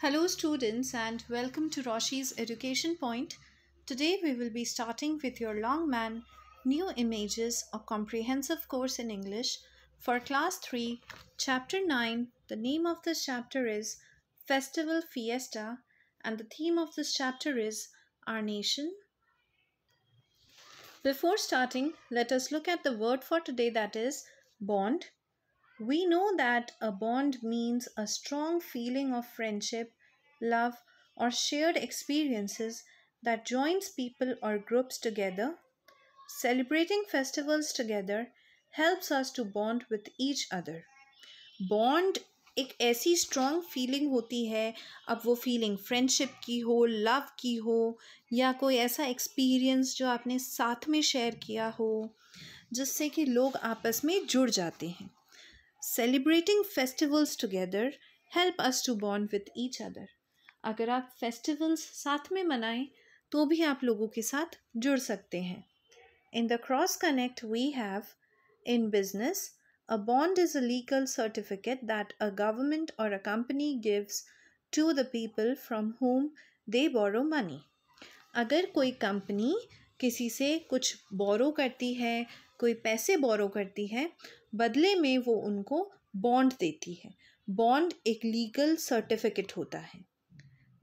Hello students and welcome to Roshi's Education Point. Today we will be starting with your Longman New Images, a comprehensive course in English for class 3, chapter 9. The name of this chapter is Festival Fiesta and the theme of this chapter is Our Nation. Before starting, let us look at the word for today that is bond We know that a bond means a strong feeling of friendship, love, or shared experiences that joins people or groups together. Celebrating festivals together helps us to bond with each other. Bond एक ऐसी strong feeling होती है अब वो feeling friendship की हो love की हो या कोई ऐसा एक्सपीरियंस जो आपने साथ में शेयर किया हो जिससे कि लोग आपस में जुड़ जाते हैं celebrating festivals together help us to bond with each other अगर आप फेस्टिवल्स साथ में मनाएं तो भी आप लोगों के साथ जुड़ सकते हैं in the cross connect we have in business a bond is a legal certificate that a government और a company gives to the people from whom they borrow money अगर कोई कंपनी किसी से कुछ बोरो करती है कोई पैसे बोरो करती है बदले में वो उनको बॉन्ड देती है बॉन्ड एक लीगल सर्टिफिकेट होता है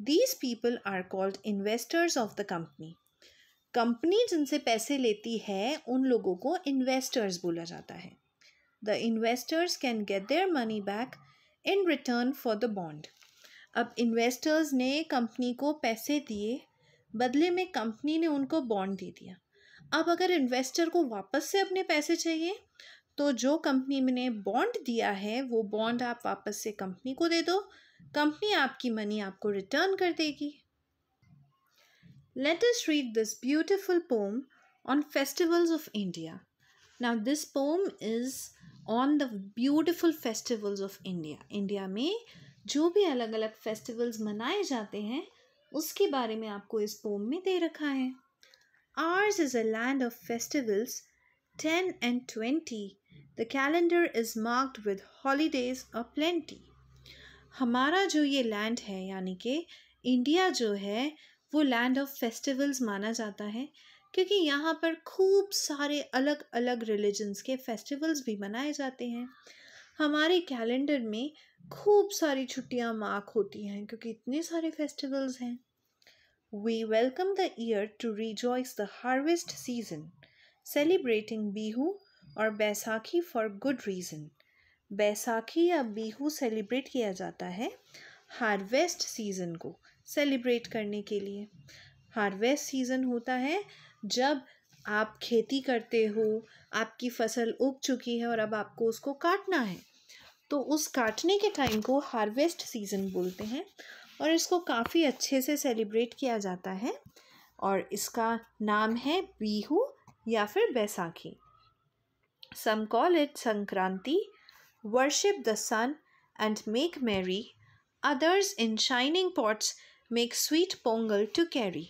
these people are called investors of the company company जिनसे पैसे लेती है उन लोगों को इन्वेस्टर्स बोला जाता है the investors can get their money back in return for the bond अब इन्वेस्टर्स ने कंपनी को पैसे दिए बदले में कंपनी ने उनको बॉन्ड दे दिया अब अगर इन्वेस्टर को वापस से अपने पैसे चाहिए तो जो कंपनी ने बॉन्ड दिया है वो बॉन्ड आप वापस से कंपनी को दे दो कंपनी आपकी मनी आपको रिटर्न कर देगी let us read this beautiful poem on festivals of India now this poem is on the beautiful festivals of India India में जो भी अलग अलग फेस्टिवल्स मनाए जाते हैं उसके बारे में आपको इस पोम में दे रखा है ours is a land of festivals ten and twenty the calendar is marked with holidays a plenty हमारा जो ये लैंड है यानी कि इंडिया जो है वो लैंड ऑफ फेस्टिवल्स माना जाता है क्योंकि यहाँ पर खूब सारे अलग अलग रिलीजन्स के फेस्टिवल्स भी मनाए जाते हैं हमारे कैलेंडर में खूब सारी छुट्टियाँ मार्क होती हैं क्योंकि इतने सारे फेस्टिवल्स हैं we welcome the year to rejoice the harvest season celebrating Bihu और Baisakhi for good reason Baisakhi या बीहू सेलिब्रेट किया जाता है हार्वेस्ट सीज़न को सेलिब्रेट करने के लिए हार्वेस्ट सीज़न होता है जब आप खेती करते हो आपकी फसल उग चुकी है और अब आपको उसको काटना है तो उस काटने के टाइम को हार्वेस्ट सीज़न बोलते हैं और इसको काफ़ी अच्छे से सेलिब्रेट किया जाता है और इसका नाम है बीहू या फिर Baisakhi Some call it Sankranti, worship the sun and make merry. Others in shining pots make sweet pongal to carry.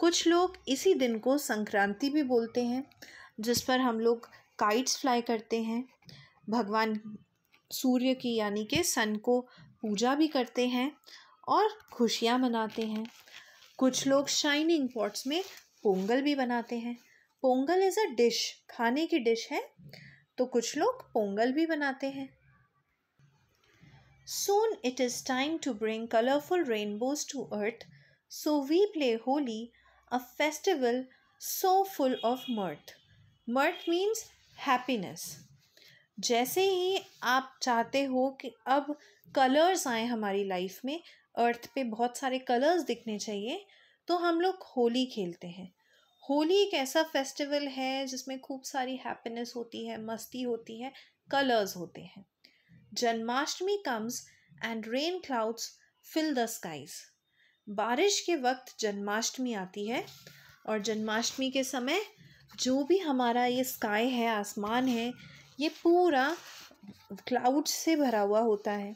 कुछ लोग इसी दिन को संक्रांति भी बोलते हैं जिस पर हम लोग काइट्स फ्लाई करते हैं भगवान सूर्य की यानी के सन को पूजा भी करते हैं और खुशियाँ मनाते हैं कुछ लोग शाइनिंग पॉट्स में पोंगल भी बनाते हैं पोंगल इज़ अ डिश खाने की डिश है तो कुछ लोग पोंगल भी बनाते हैं soon it is time to bring colourful rainbows to earth so we play Holi a festival so full of mirth mirth means happiness जैसे ही आप चाहते हो कि अब कलर्स आए हमारी लाइफ में अर्थ पे बहुत सारे कलर्स दिखने चाहिए तो हम लोग होली खेलते हैं होली एक ऐसा फेस्टिवल है जिसमें खूब सारी हैप्पीनेस होती है मस्ती होती है कलर्स होते हैं Janmashtami comes and rain clouds fill the skies बारिश के वक्त जन्माष्टमी आती है और जन्माष्टमी के समय जो भी हमारा ये स्काई है आसमान है ये पूरा क्लाउड से भरा हुआ होता है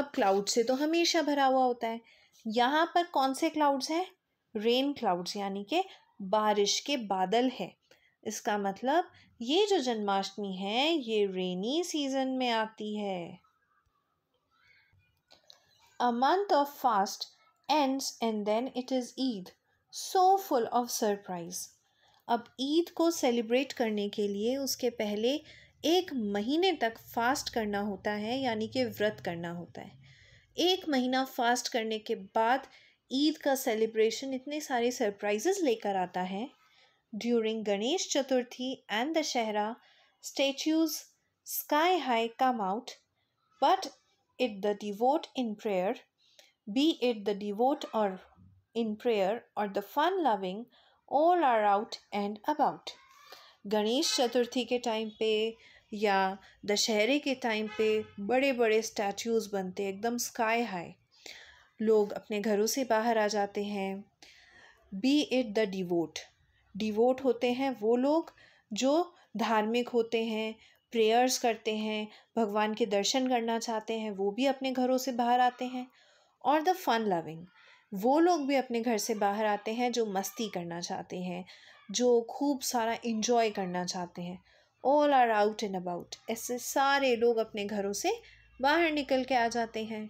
अब क्लाउड से तो हमेशा भरा हुआ होता है यहाँ पर कौन से क्लाउड्स हैं रेन क्लाउड्स यानी कि बारिश के बादल है इसका मतलब ये जो जन्माष्टमी है ये रेनी सीजन में आती है a month of fast ends and then it is Eid so full of surprise अब ईद को सेलिब्रेट करने के लिए उसके पहले एक महीने तक फास्ट करना होता है यानी कि व्रत करना होता है एक महीना फास्ट करने के बाद ईद का सेलिब्रेशन इतने सारे सरप्राइजेस लेकर आता है during Ganesh Chaturthi and Dussehra statues sky high come out but it the devout in prayer be it the devout or in prayer or the fun loving all are out and about Ganesh Chaturthi के time पे या दशहरे के time पे बड़े बड़े statues बनते एकदम स्काई हाई लोग अपने घरों से बाहर आ जाते हैं be it the devout devout होते हैं वो लोग जो धार्मिक होते हैं प्रेयर्स करते हैं भगवान के दर्शन करना चाहते हैं वो भी अपने घरों से बाहर आते हैं और द फन लविंग वो लोग भी अपने घर से बाहर आते हैं जो मस्ती करना चाहते हैं जो खूब सारा इन्जॉय करना चाहते हैं all are out and about ऐसे सारे लोग अपने घरों से बाहर निकल के आ जाते हैं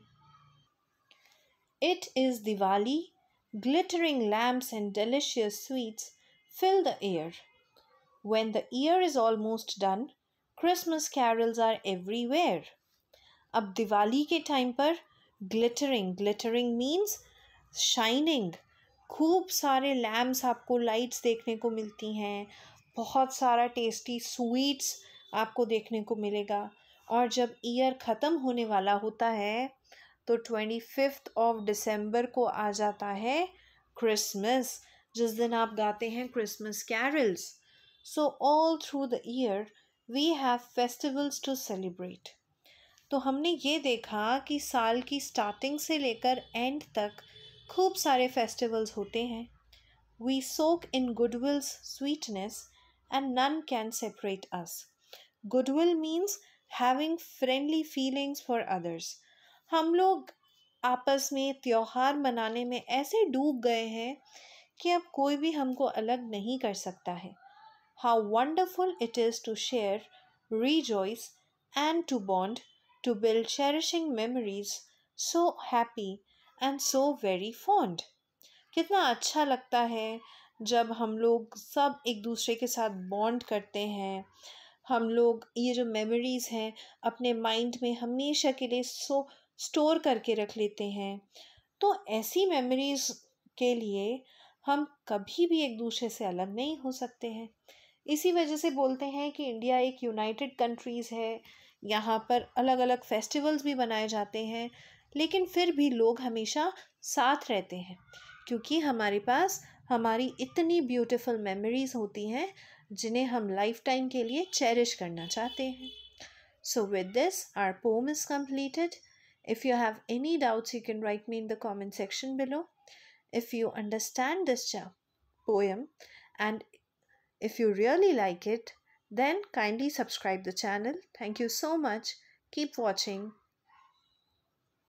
It is Diwali. Glittering lamps and delicious sweets fill the air. When the year is almost done, Christmas carols are everywhere अब दिवाली के टाइम पर ग्लिटरिंग ग्लिटरिंग मीन्स शाइनिंग खूब सारे लैम्प्स आपको लाइट्स देखने को मिलती हैं बहुत सारा टेस्टी स्वीट्स आपको देखने को मिलेगा और जब ईयर ख़त्म होने वाला होता है तो ट्वेंटी फिफ्थ ऑफ डिसम्बर को आ जाता है क्रिसमस जिस दिन आप गाते हैं Christmas carols so all through the year we have festivals to celebrate तो हमने ये देखा कि साल की स्टार्टिंग से लेकर एंड तक खूब सारे फेस्टिवल्स होते हैं we soak in goodwills sweetness and none can separate us goodwill means having friendly feelings for others हम लोग आपस में त्यौहार मनाने में ऐसे डूब गए हैं कि अब कोई भी हमको अलग नहीं कर सकता है how wonderful it is to share joys and to bond to build cherishing memories so happy and so very fond कितना अच्छा लगता है जब हम लोग सब एक दूसरे के साथ बॉन्ड करते हैं हम लोग ये जो मेमोरीज़ हैं अपने माइंड में हमेशा के लिए सो so स्टोर करके रख लेते हैं तो ऐसी मेमोरीज़ के लिए हम कभी भी एक दूसरे से अलग नहीं हो सकते हैं इसी वजह से बोलते हैं कि इंडिया एक यूनाइटेड कंट्रीज़ है यहाँ पर अलग अलग फेस्टिवल्स भी मनाए जाते हैं लेकिन फिर भी लोग हमेशा साथ रहते हैं क्योंकि हमारे पास हमारी इतनी ब्यूटीफुल मेमोरीज़ होती हैं जिन्हें हम लाइफ टाइम के लिए चेरिश करना चाहते हैं so with this our poem is completed If you have any doubts, you can write me in the comment section below. If you understand this poem and if you really like it, then kindly subscribe the channel. Thank you so much. Keep watching.